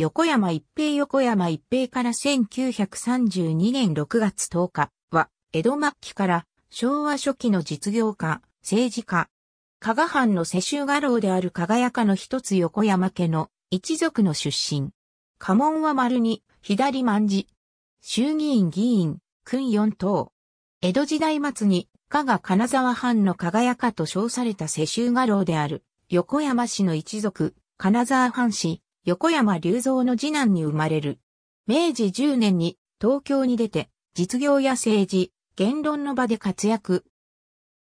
横山一平横山一平から1932年6月10日は、江戸末期から昭和初期の実業家、政治家、加賀藩の世襲画廊である加賀屋家の一つ横山家の一族の出身。家紋は丸に、左万字。衆議院議員、訓四等。江戸時代末に、加賀金沢藩の加賀屋家と称された世襲画廊である、横山氏の一族、金沢藩氏、横山隆三の次男に生まれる。明治10年に東京に出て、実業や政治、言論の場で活躍。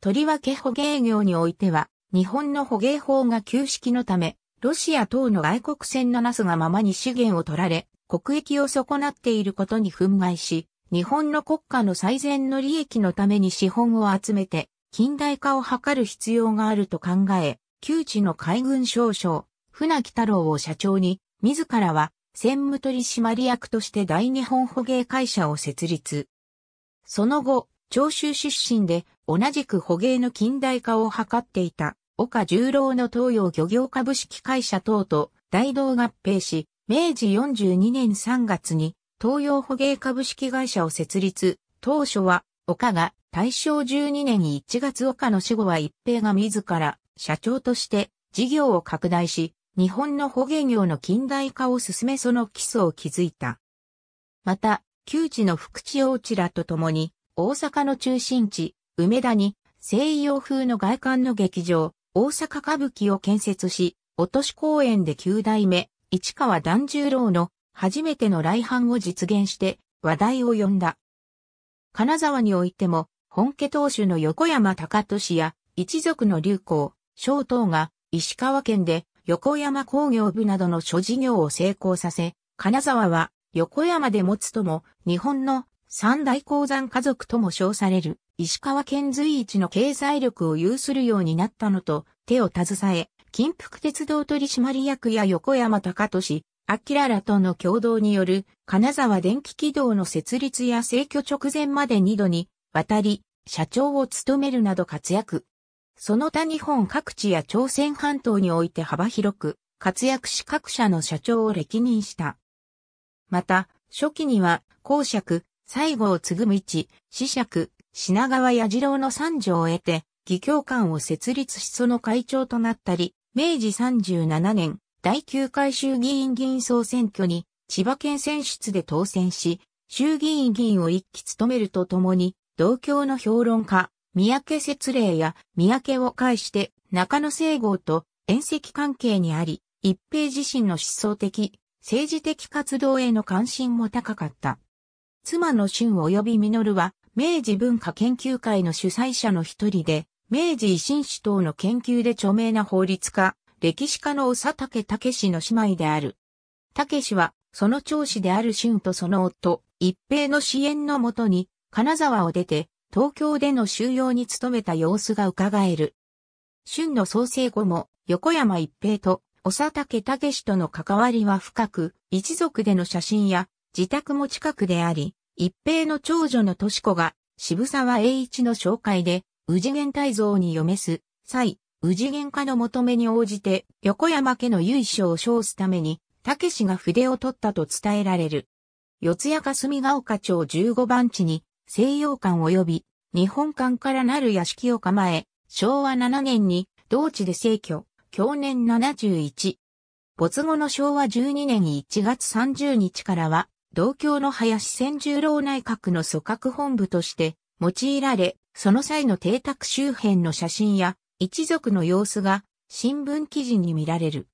とりわけ捕鯨業においては、日本の捕鯨法が旧式のため、ロシア等の外国船のなすがままに資源を取られ、国益を損なっていることに憤慨し、日本の国家の最善の利益のために資本を集めて、近代化を図る必要があると考え、旧知の海軍少将、船木太郎を社長に、自らは専務取締役として大日本捕鯨会社を設立。その後、長州出身で同じく捕鯨の近代化を図っていた岡十郎の東洋漁業株式会社等と大同合併し、明治42年3月に東洋捕鯨株式会社を設立。当初は岡が大正12年1月岡の死後は一平が自ら社長として事業を拡大し、日本の捕鯨業の近代化を進めその基礎を築いた。また、旧知の福地王地らと共に、大阪の中心地、梅田に、西洋風の外観の劇場、大阪歌舞伎を建設し、落とし公園で9代目、市川團十郎の初めての来阪を実現して話題を呼んだ。金沢においても、本家当主の横山隆俊や一族の流行、小等が石川県で横山工業部などの諸事業を成功させ、金沢は横山で持つとも日本の三大鉱山家族とも称される石川県随一の経済力を有するようになったのと手を携え、金福鉄道取締役や横山隆俊、明らとの共同による金沢電気軌道の設立や成居直前まで2度に渡り社長を務めるなど活躍。その他日本各地や朝鮮半島において幅広く活躍し各社の社長を歴任した。また、初期には、公爵、西郷継ぐ道、死爵、品川矢次郎の三条を得て、義教官を設立しその会長となったり、明治37年、第9回衆議院議員総選挙に、千葉県選出で当選し、衆議院議員を一期務めるとともに、同郷の評論家、三宅節霊や三宅を介して中野聖号と遠石関係にあり、一平自身の思想的、政治的活動への関心も高かった。妻の春及び実は、明治文化研究会の主催者の一人で、明治維新史等の研究で著名な法律家、歴史家の佐竹武の姉妹である。武は、その長子である春とその夫、一平の支援のもとに、金沢を出て、東京での収容に努めた様子が伺える。春の創生後も、横山一平と、長竹武との関わりは深く、一族での写真や、自宅も近くであり、一平の長女の敏子が、渋沢栄一の紹介で、宇次元大蔵に嫁す、際、宇次元化の求めに応じて、横山家の由緒を称すために、武が筆を取ったと伝えられる。四谷霞ヶ丘町15番地に、西洋館及び日本館からなる屋敷を構え、昭和7年に同地で逝去、去年71。没後の昭和12年1月30日からは、同郷の林千十郎内閣の組閣本部として用いられ、その際の邸宅周辺の写真や一族の様子が新聞記事に見られる。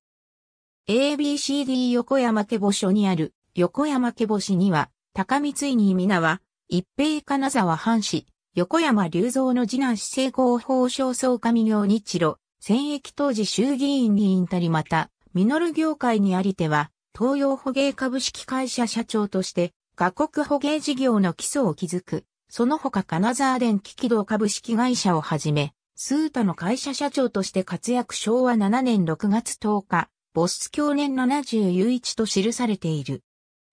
ABCD 横山家墓所にある横山家墓所には高光井に皆は一平金沢藩士、横山隆三の次男市政広法省総上行日露、戦役当時衆議院にたりまた、ミノル業界にありては、東洋捕鯨株式会社社長として、各国捕鯨事業の基礎を築く、その他金沢電機器道株式会社をはじめ、スータの会社社長として活躍昭和7年6月10日、ボス去年71と記されている。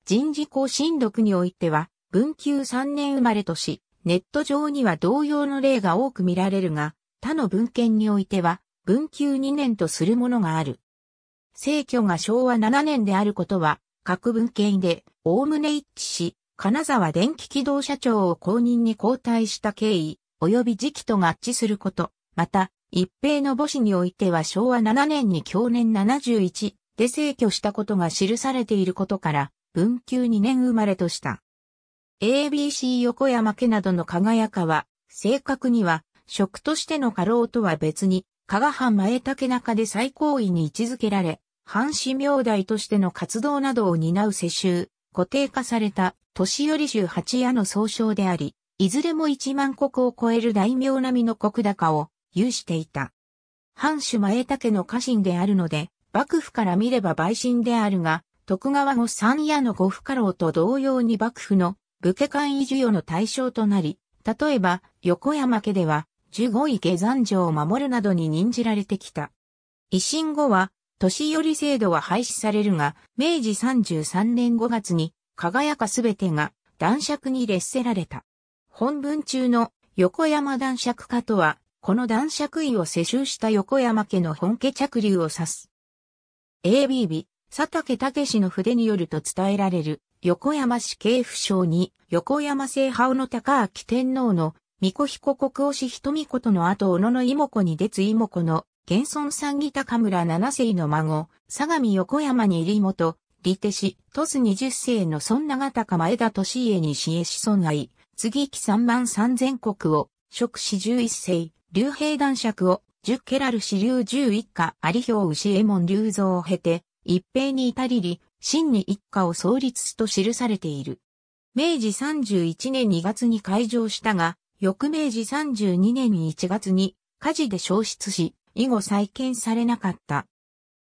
人事更新録においては、文久3年生まれとし、ネット上には同様の例が多く見られるが、他の文献においては、文久2年とするものがある。正居が昭和7年であることは、各文献で、おおむね一致し、金沢電気機動社長を公認に交代した経緯、及び時期と合致すること。また、一平の母子においては昭和7年に去年71で逝去したことが記されていることから、文久2年生まれとした。ABC 横山家などの加賀屋家は、正確には、職としての家老とは別に、加賀藩前竹中で最高位に位置づけられ、藩士名代としての活動などを担う世襲、固定化された、年寄り十八夜の総称であり、いずれも一万国を超える大名並みの国高を有していた。藩主前竹の家臣であるので、幕府から見れば陪臣であるが、徳川後三夜の五不家老と同様に幕府の武家官移授与の対象となり、例えば、横山家では、15位下山城を守るなどに任じられてきた。維新後は、年寄り制度は廃止されるが、明治33年5月に、輝かすべてが、男爵に列せられた。本文中の横山男爵家とは、この男爵位を世襲した横山家の本家着流を指す。ABB、佐竹武の筆によると伝えられる横山市警府省に、横山聖派の高明天皇の、御子彦国推し瞳子との後、小野の妹子に出つ妹子の、現存三義高村七世の孫、相模横山に入り元、利手氏、都津二十世の孫長高前田利家に死へ子孫愛、次期三万三千国を、職死。十一世、竜兵男爵を、十ケラル氏竜十一家あり表牛右衛門竜像を経て、一平に至りり、真に一家を創立と記されている。明治31年2月に開場したが、翌明治32年1月に火事で消失し、以後再建されなかった。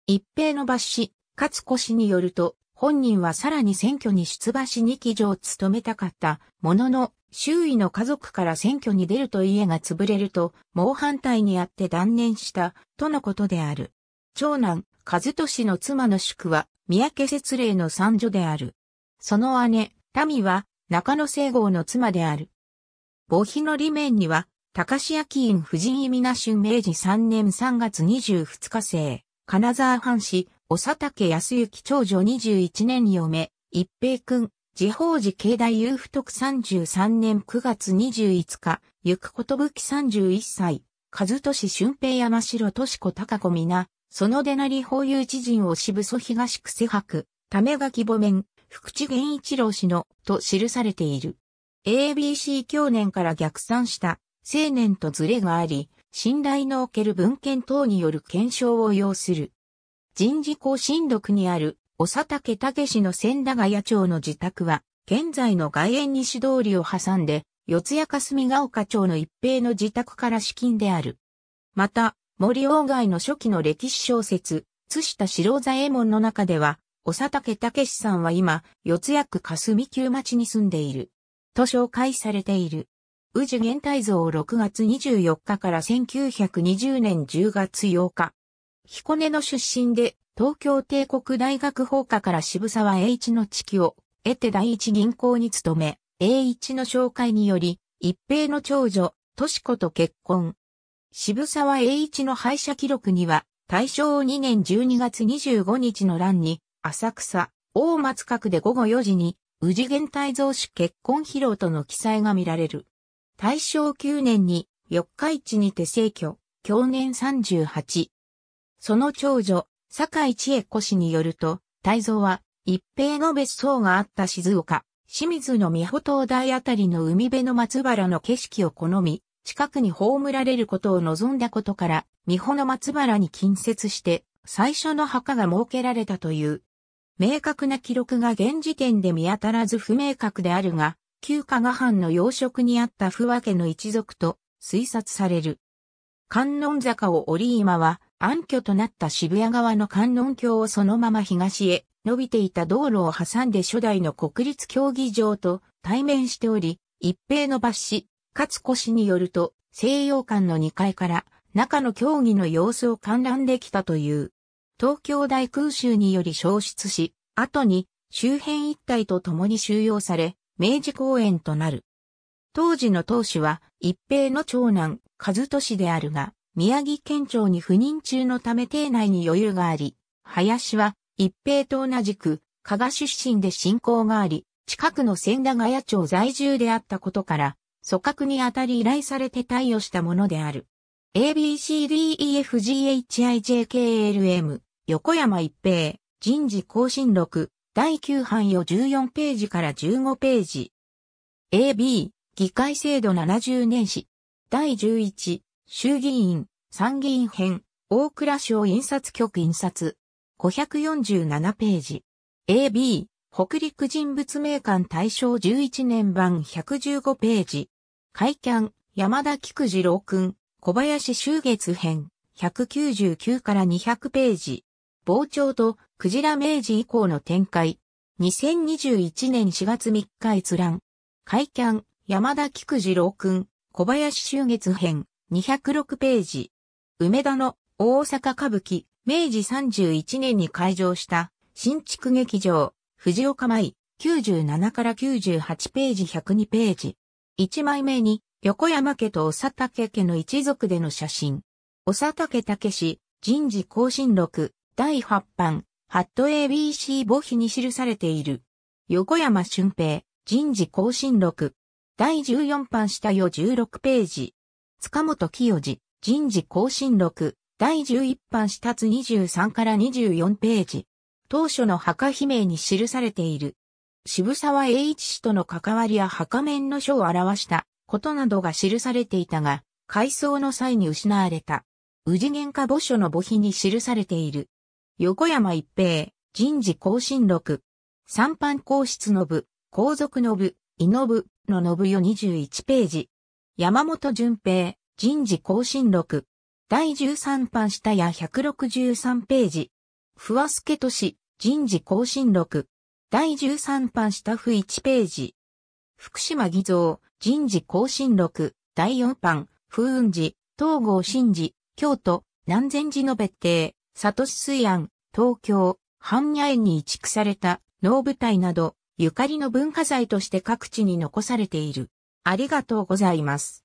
一平の抜子、勝子氏によると、本人はさらに選挙に出馬し2期上務めたかった、ものの、周囲の家族から選挙に出ると家が潰れると、猛反対にあって断念した、とのことである。長男、和俊の妻の宿は、三宅節霊の三女である。その姉、民は、中野聖郷の妻である。母妃の裏面には、高志焼院藤井な春明治3年3月22日生、金沢藩士、小佐竹康之長女21年嫁、一平君、地方寺境内有福徳33年9月2 5日、行くことぶき31歳、和俊俊平山城俊子高子皆、その出なり法有知人を渋部祖東区瀬博、ため書き母面、福地源一郎氏の、と記されている。ABC 去年から逆算した、青年とズレがあり、信頼のおける文献等による検証を要する。人事更新録にある、おさたけたけしの千駄ヶ谷町の自宅は、現在の外苑西通りを挟んで、四谷霞ヶ丘町の一平の自宅から資金である。また、森鴎外の初期の歴史小説、津下四郎左衛門の中では、おさたけたけしさんは今、四谷区霞旧町に住んでいる。と紹介されている。宇治玄太像6月24日から1920年10月8日。彦根の出身で、東京帝国大学法科から渋沢栄一の地球を得て第一銀行に勤め、栄一の紹介により、一平の長女、とし子と結婚。渋沢栄一の敗者記録には、大正2年12月25日の欄に、浅草、大松閣で午後4時に、宇治源太蔵氏結婚披露との記載が見られる。大正9年に、四日市にて逝去、去年38。その長女、坂井千恵子氏によると、太蔵は、一平の別荘があった静岡、清水の美穂島台あたりの海辺の松原の景色を好み、近くに葬られることを望んだことから、三保の松原に近接して、最初の墓が設けられたという。明確な記録が現時点で見当たらず不明確であるが、旧加賀藩の養殖にあった不和家の一族と推察される。観音坂をり今は暗渠となった渋谷側の観音橋をそのまま東へ伸びていた道路を挟んで初代の国立競技場と対面しており、一平の抜歯、勝子氏によると、西洋館の2階から中の競技の様子を観覧できたという。東京大空襲により消失し、後に周辺一帯と共に収容され、明治公園となる。当時の当主は一平の長男、和俊であるが、宮城県庁に赴任中のため邸内に余裕があり、林は一平と同じく、加賀出身で信仰があり、近くの千駄ヶ谷町在住であったことから、組閣にあたり依頼されて対応したものである。ABCDEFGHIJKLM 横山一平人事更新録第9版よ14ページから15ページ AB 議会制度70年史第11衆議院参議院編大倉省印刷局印刷547ページ AB 北陸人物名館大正11年版115ページ。海館、山田菊次郎君、小林修月編、199から200ページ。傍聴とクジラ明治以降の展開。2021年4月3日閲覧。海館、山田菊次郎君、小林修月編、206ページ。梅田の大阪歌舞伎、明治31年に開場した新築劇場。藤岡舞、97から98ページ102ページ。1枚目に、横山家と長竹家の一族での写真。長竹武氏、人事更新録、第8版、ハット ABC 母碑に記されている。横山俊平、人事更新録。第14版下よ16ページ。塚本清治、人事更新録。第11版下つ23から24ページ。当初の墓碑名に記されている。渋沢栄一氏との関わりや墓面の書を表したことなどが記されていたが、改装の際に失われた。治喧家墓所の墓碑に記されている。横山一平、人事更新録。三般皇室の部、皇族の部、井の部のの部よ21ページ。山本淳平、人事更新録。第13版下や163ページ。不和助都市、人事更新録。第13版下フ1ページ。福島偽造、人事更新録。第4版、風雲寺、東郷新寺、京都、南禅寺の別邸、里水庵、東京、半夜園に移築された、能舞台など、ゆかりの文化財として各地に残されている。ありがとうございます。